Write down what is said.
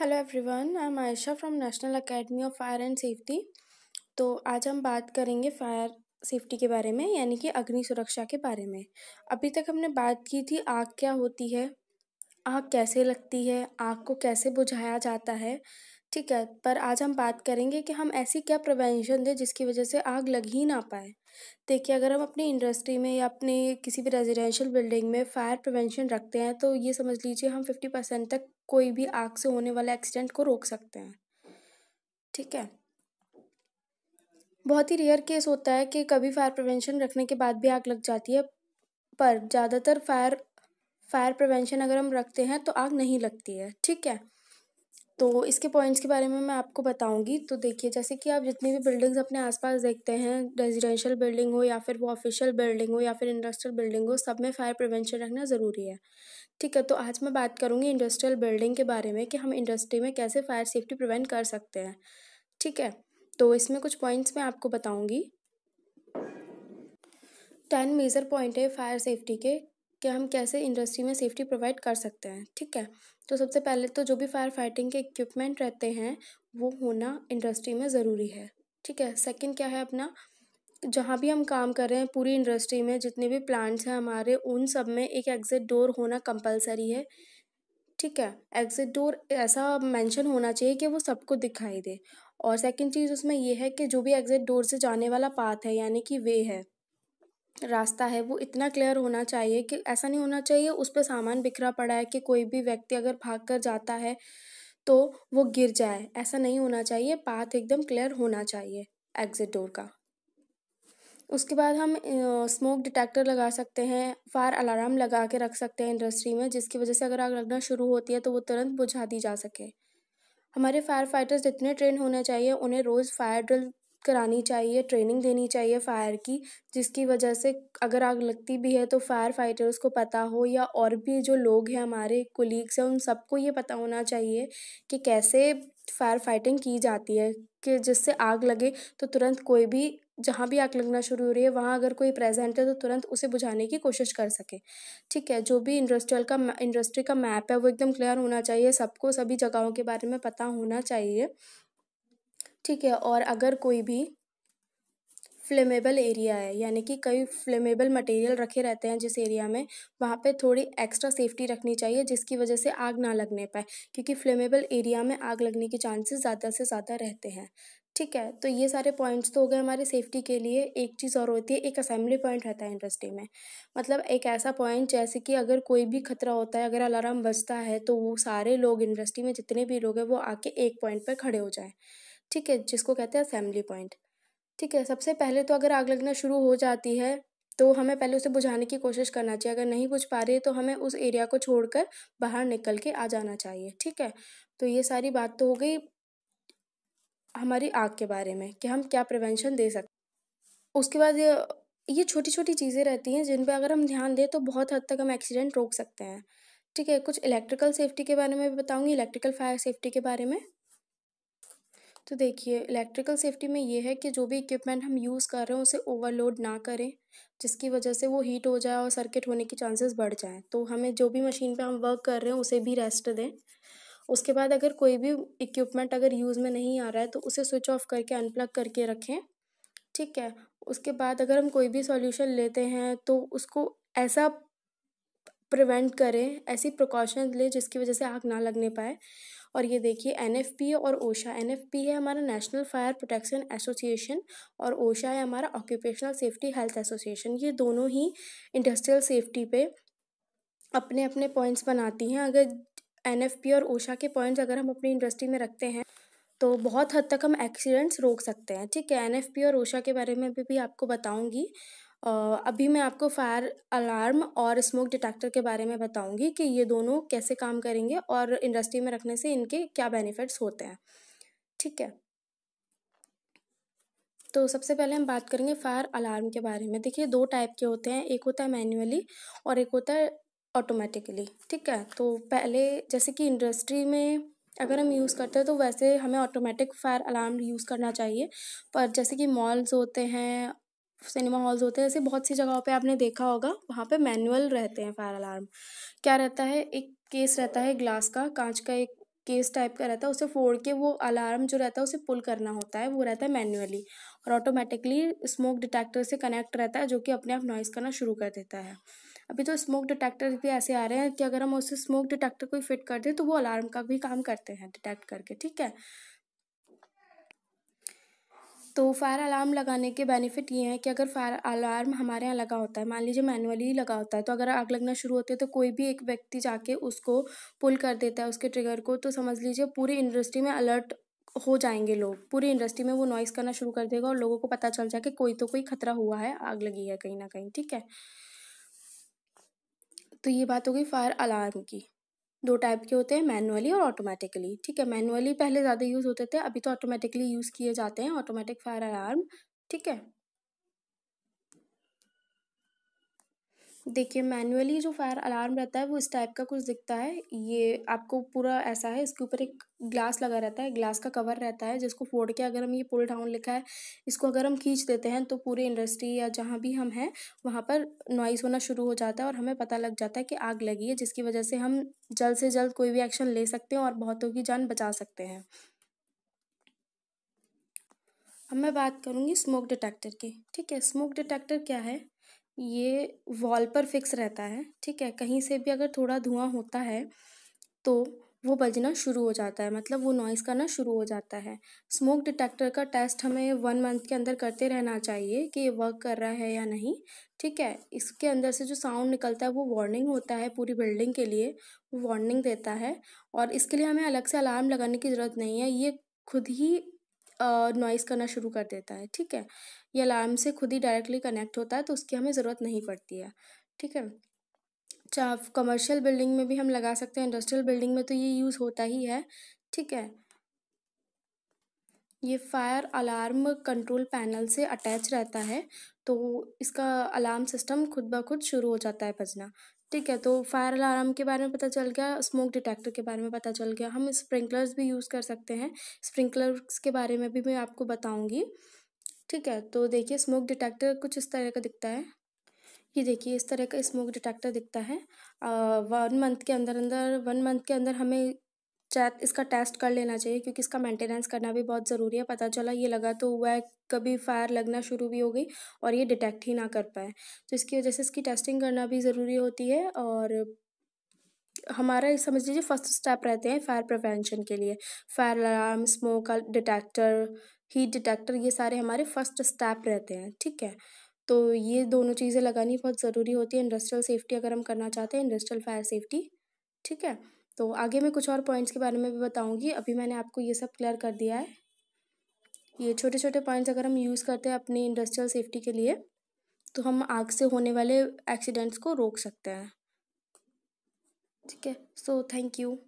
hello everyone I am Ayesha from National Academy of Fire and Safety तो आज हम बात करेंगे फायर सेफ्टी के बारे में यानी कि अग्नि सुरक्षा के बारे में अभी तक हमने बात की थी आग क्या होती है आग कैसे लगती है आग को कैसे बुझाया जाता है ठीक है पर आज हम बात करेंगे कि हम ऐसी क्या प्रिवेंशन दें जिसकी वजह से आग लग ही ना पाए देखिए अगर हम अपनी इंडस्ट्री में या अपने किसी भी रेजिडेंशियल बिल्डिंग में फायर प्रिवेंशन रखते हैं तो ये समझ लीजिए हम फिफ्टी परसेंट तक कोई भी आग से होने वाला एक्सीडेंट को रोक सकते हैं ठीक है बहुत ही रेयर केस होता है कि कभी फायर प्रिवेंशन रखने के बाद भी आग लग जाती है पर ज़्यादातर फायर फायर प्रिवेंशन अगर हम रखते हैं तो आग नहीं लगती है ठीक है तो इसके पॉइंट्स के बारे में मैं आपको बताऊंगी तो देखिए जैसे कि आप जितनी भी बिल्डिंग्स अपने आसपास देखते हैं रेजिडेंशियल बिल्डिंग हो या फिर वो ऑफिशियल बिल्डिंग हो या फिर इंडस्ट्रियल बिल्डिंग हो सब में फायर प्रिवेंशन रखना ज़रूरी है ठीक है तो आज मैं बात करूँगी इंडस्ट्रियल बिल्डिंग के बारे में कि हम इंडस्ट्री में कैसे फायर सेफ्टी प्रिवेंट कर सकते हैं ठीक है तो इसमें कुछ पॉइंट्स मैं आपको बताऊँगी टेन मेजर पॉइंट है फायर सेफ्टी के कि हम कैसे इंडस्ट्री में सेफ्टी प्रोवाइड कर सकते हैं ठीक है तो सबसे पहले तो जो भी फायर फाइटिंग के इक्विपमेंट रहते हैं वो होना इंडस्ट्री में ज़रूरी है ठीक है सेकंड क्या है अपना जहाँ भी हम काम कर रहे हैं पूरी इंडस्ट्री में जितने भी प्लांट्स हैं हमारे उन सब में एक एग्ज़िट डोर होना कंपलसरी है ठीक है एग्ज़िट डोर ऐसा मेंशन होना चाहिए कि वो सबको दिखाई दे और सेकंड चीज़ उसमें ये है कि जो भी एग्ज़िट डोर से जाने वाला पाथ है यानी कि वे है रास्ता है वो इतना क्लियर होना चाहिए कि ऐसा नहीं होना चाहिए उस पर सामान बिखरा पड़ा है कि कोई भी व्यक्ति अगर भाग कर जाता है तो वो गिर जाए ऐसा नहीं होना चाहिए पाथ एकदम क्लियर होना चाहिए एग्ज़िट डोर का उसके बाद हम स्मोक डिटेक्टर लगा सकते हैं फायर अलार्म लगा के रख सकते हैं इंडस्ट्री में जिसकी वजह से अगर आग लगना शुरू होती है तो वो तुरंत बुझा दी जा सके हमारे फायर फाइटर्स जितने ट्रेन होने चाहिए उन्हें रोज़ फायर ड्रिल करानी चाहिए ट्रेनिंग देनी चाहिए फायर की जिसकी वजह से अगर आग लगती भी है तो फायर फाइटर्स को पता हो या और भी जो लोग हैं हमारे कोलीग्स हैं उन सबको ये पता होना चाहिए कि कैसे फायर फाइटिंग की जाती है कि जिससे आग लगे तो तुरंत कोई भी जहाँ भी आग लगना शुरू हो रही है वहाँ अगर कोई प्रेजेंट है तो तुरंत उसे बुझाने की कोशिश कर सके ठीक है जो भी इंडस्ट्रियल का इंडस्ट्री का मैप है वो एकदम क्लियर होना चाहिए सबको सभी जगहों के बारे में पता होना चाहिए ठीक है और अगर कोई भी फ्लेमेबल एरिया है यानी कि कई फ्लेमेबल मटेरियल रखे रहते हैं जिस एरिया में वहाँ पे थोड़ी एक्स्ट्रा सेफ्टी रखनी चाहिए जिसकी वजह से आग ना लगने पाए क्योंकि फ्लेमेबल एरिया में आग लगने के चांसेस ज़्यादा से ज़्यादा रहते हैं ठीक है तो ये सारे पॉइंट्स तो हो गए हमारे सेफ्टी के लिए एक चीज़ और होती है एक असेंबली पॉइंट रहता है इंडस्ट्री में मतलब एक ऐसा पॉइंट जैसे कि अगर कोई भी खतरा होता है अगर अलार्म बजता है तो वो सारे लोग इंडस्ट्री में जितने भी लोग हैं वो आके एक पॉइंट पर खड़े हो जाएँ ठीक है जिसको कहते हैं असेंबली पॉइंट ठीक है सबसे पहले तो अगर आग लगना शुरू हो जाती है तो हमें पहले उसे बुझाने की कोशिश करना चाहिए अगर नहीं बुझ पा रही तो हमें उस एरिया को छोड़कर बाहर निकल के आ जाना चाहिए ठीक है तो ये सारी बात तो हो गई हमारी आग के बारे में कि हम क्या प्रिवेंशन दे सकते उसके बाद ये छोटी छोटी चीज़ें रहती हैं जिन पर अगर हम ध्यान दें तो बहुत हद तक हम एक्सीडेंट रोक सकते हैं ठीक है कुछ इलेक्ट्रिकल सेफ्टी के बारे में भी बताऊँगी इलेक्ट्रिकल फायर सेफ्टी के बारे में तो देखिए इलेक्ट्रिकल सेफ्टी में ये है कि जो भी इक्विपमेंट हम यूज़ कर रहे हैं उसे ओवरलोड ना करें जिसकी वजह से वो हीट हो जाए और सर्किट होने की चांसेस बढ़ जाएं तो हमें जो भी मशीन पे हम वर्क कर रहे हैं उसे भी रेस्ट दें उसके बाद अगर कोई भी इक्विपमेंट अगर यूज़ में नहीं आ रहा है तो उसे स्विच ऑफ करके अनप्लग करके रखें ठीक है उसके बाद अगर हम कोई भी सॉल्यूशन लेते हैं तो उसको ऐसा प्रिवेंट करें ऐसी प्रिकॉशन लें जिसकी वजह से आग ना लगने पाए और ये देखिए एन और ओशा एन है हमारा नेशनल फायर प्रोटेक्शन एसोसिएशन और ओशा है हमारा ऑक्यूपेशनल सेफ्टी हेल्थ एसोसिएशन ये दोनों ही इंडस्ट्रियल सेफ्टी पे अपने अपने पॉइंट्स बनाती हैं अगर एन और ओशा के पॉइंट्स अगर हम अपनी इंडस्ट्री में रखते हैं तो बहुत हद तक हम एक्सीडेंट्स रोक सकते हैं ठीक है एन और ओशा के बारे में भी, भी आपको बताऊँगी अभी मैं आपको फायर अलार्म और स्मोक डिटेक्टर के बारे में बताऊंगी कि ये दोनों कैसे काम करेंगे और इंडस्ट्री में रखने से इनके क्या बेनिफिट्स होते हैं ठीक है तो सबसे पहले हम बात करेंगे फायर अलार्म के बारे में देखिए दो टाइप के होते हैं एक होता है मैन्युअली और एक होता है ऑटोमेटिकली ठीक है तो पहले जैसे कि इंडस्ट्री में अगर हम यूज़ करते हैं तो वैसे हमें ऑटोमेटिक फायर अलार्म यूज़ करना चाहिए पर जैसे कि मॉल्स होते हैं सिनेमा हॉल्स होते हैं ऐसे बहुत सी जगहों पे आपने देखा होगा वहाँ पे मैनुअल रहते हैं फायर अलार्म क्या रहता है एक केस रहता है ग्लास का कांच का एक केस टाइप का रहता है उसे फोड़ के वो अलार्म जो रहता है उसे पुल करना होता है वो रहता है मैन्युअली और ऑटोमेटिकली स्मोक डिटेक्टर से कनेक्ट रहता है जो कि अपने आप नॉइज़ करना शुरू कर देता है अभी तो स्मोक डिटेक्टर भी ऐसे आ रहे हैं कि अगर हम उसे स्मोक डिटेक्टर को फिट कर दें तो वो अलार्म का भी काम करते हैं डिटेक्ट करके ठीक है तो फायर अलार्म लगाने के बेनिफिट ये हैं कि अगर फायर अलार्म हमारे यहाँ लगा होता है मान लीजिए मैनुअली लगा होता है तो अगर आग लगना शुरू होती है तो कोई भी एक व्यक्ति जाके उसको पुल कर देता है उसके ट्रिगर को तो समझ लीजिए पूरी इंडस्ट्री में अलर्ट हो जाएंगे लोग पूरी इंडस्ट्री में वो नॉइज़ करना शुरू कर देगा और लोगों को पता चल जाए कि कोई तो कोई खतरा हुआ है आग लगी है कहीं ना कहीं ठीक है तो ये बात हो गई फायर अलार्म की दो टाइप के होते हैं मैनुअली और ऑटोमेटिकली ठीक है मैनुअली पहले ज़्यादा यूज़ होते थे अभी तो ऑटोमेटिकली यूज़ किए जाते हैं ऑटोमेटिक फायर अलार्म ठीक है देखिए मैन्युअली जो फायर अलार्म रहता है वो इस टाइप का कुछ दिखता है ये आपको पूरा ऐसा है इसके ऊपर एक ग्लास लगा रहता है ग्लास का कवर रहता है जिसको फोड़ के अगर हम ये पुल डाउन लिखा है इसको अगर हम खींच देते हैं तो पूरे इंडस्ट्री या जहाँ भी हम हैं वहाँ पर नॉइस होना शुरू हो जाता है और हमें पता लग जाता है कि आग लगी है जिसकी वजह से हम जल्द से जल्द कोई भी एक्शन ले सकते हैं और बहुतों की जान बचा सकते हैं अब मैं बात करूँगी स्मोक डिटेक्टर की ठीक है स्मोक डिटेक्टर क्या है ये वॉल पर फिक्स रहता है ठीक है कहीं से भी अगर थोड़ा धुआं होता है तो वो बजना शुरू हो जाता है मतलब वो नॉइज़ करना शुरू हो जाता है स्मोक डिटेक्टर का टेस्ट हमें वन मंथ के अंदर करते रहना चाहिए कि ये वर्क कर रहा है या नहीं ठीक है इसके अंदर से जो साउंड निकलता है वो वार्निंग होता है पूरी बिल्डिंग के लिए वो वार्निंग देता है और इसके लिए हमें अलग से अलार्म लगाने की ज़रूरत नहीं है ये खुद ही नॉइज़ करना शुरू कर देता है ठीक है ये अलार्म से खुद ही डायरेक्टली कनेक्ट होता है तो उसकी हमें ज़रूरत नहीं पड़ती है ठीक है चाहे कमर्शियल बिल्डिंग में भी हम लगा सकते हैं इंडस्ट्रियल बिल्डिंग में तो ये यूज़ होता ही है ठीक है ये फायर अलार्म कंट्रोल पैनल से अटैच रहता है तो इसका अलार्म सिस्टम खुद ब खुद शुरू हो जाता है बजना ठीक है तो फायर अलार्म के बारे में पता चल गया स्मोक डिटेक्टर के बारे में पता चल गया हम स्प्रिंकलर्स भी यूज़ कर सकते हैं स्प्रिंकलर्स के बारे में भी मैं आपको बताऊँगी ठीक है तो देखिए स्मोक डिटेक्टर कुछ इस तरह का दिखता है ये देखिए इस तरह का स्मोक डिटेक्टर दिखता है वन मंथ के अंदर अंदर वन मंथ के अंदर हमें चेक इसका टेस्ट कर लेना चाहिए क्योंकि इसका मेंटेनेंस करना भी बहुत ज़रूरी है पता चला ये लगा तो हुआ है कभी फायर लगना शुरू भी हो गई और ये डिटेक्ट ही ना कर पाए तो इसकी वजह से इसकी टेस्टिंग करना भी ज़रूरी होती है और हमारा समझ लीजिए फर्स्ट स्टेप रहते हैं फायर प्रिवेंशन के लिए fire alarm smoke detector heat detector ये सारे हमारे फर्स्ट स्टेप रहते हैं ठीक है तो ये दोनों चीज़ें लगानी बहुत ज़रूरी होती है इंडस्ट्रियल सेफ्टी अगर हम करना चाहते हैं इंडस्ट्रियल फायर सेफ्टी ठीक है तो आगे मैं कुछ और पॉइंट्स के बारे में भी बताऊँगी अभी मैंने आपको ये सब क्लियर कर दिया है ये छोटे छोटे पॉइंट्स अगर हम यूज़ करते हैं अपनी इंडस्ट्रियल सेफ्टी के लिए तो हम आग से होने वाले एक्सीडेंट्स को रोक सकते हैं ठीक है सो थैंक यू